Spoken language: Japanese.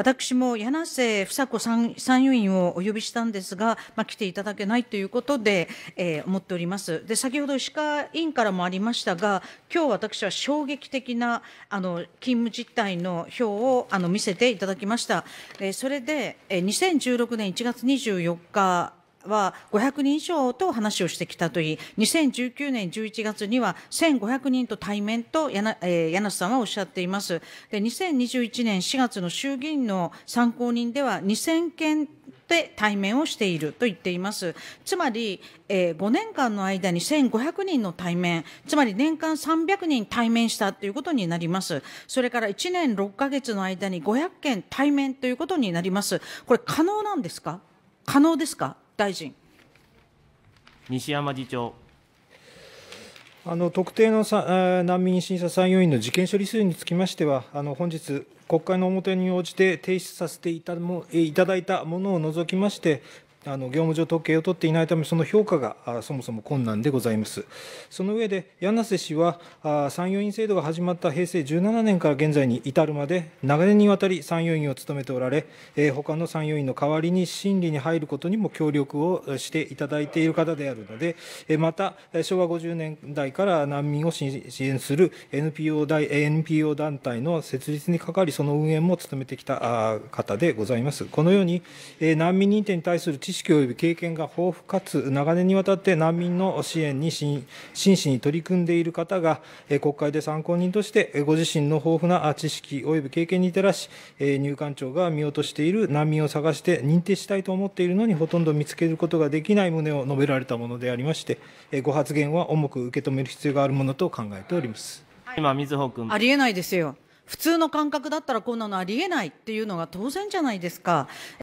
私も柳瀬房子参参与員をお呼びしたんですが、まあ、来ていただけないということで、えー、思っております。で、先ほど石川委員からもありましたが、今日私は衝撃的なあの勤務実態の表をあの見せていただきました。えー、それで、えー、2016年1月24日は500人以上と話をしてきたといい2019年11月には1500人と対面と柳,、えー、柳瀬さんはおっしゃっていますで2021年4月の衆議院の参考人では2000件で対面をしていると言っていますつまり、えー、5年間の間に1500人の対面つまり年間300人対面したということになりますそれから1年6ヶ月の間に500件対面ということになりますこれ可能なんですか可能ですか大臣。西山次長。あの特定の難民審査参与員の事件処理数につきましては、あの本日、国会の表に応じて提出させていたもいただいたものを除きまして、あの業務上統計を取っていないため、その評価がそもそも困難でございます。その上で、柳瀬氏は、参与員制度が始まった平成17年から現在に至るまで、長年にわたり参与員を務めておられ、他の参与員の代わりに審理に入ることにも協力をしていただいている方であるので、また、昭和50年代から難民を支援する NPO, 大 NPO 団体の設立にかかり、その運営も務めてきた方でございます。このように、難民認定に対する知知識及び経験が豊富かつ長年にわたって難民の支援に真摯に取り組んでいる方が、国会で参考人としてご自身の豊富な知識及び経験に照らし、入管庁が見落としている難民を探して認定したいと思っているのにほとんど見つけることができない旨を述べられたものでありまして、ご発言は重く受け止める必要があるものと考えております。今水穂君ありえないですよ。普通の感覚だったらこんなのありえないっていうのが当然じゃないですか。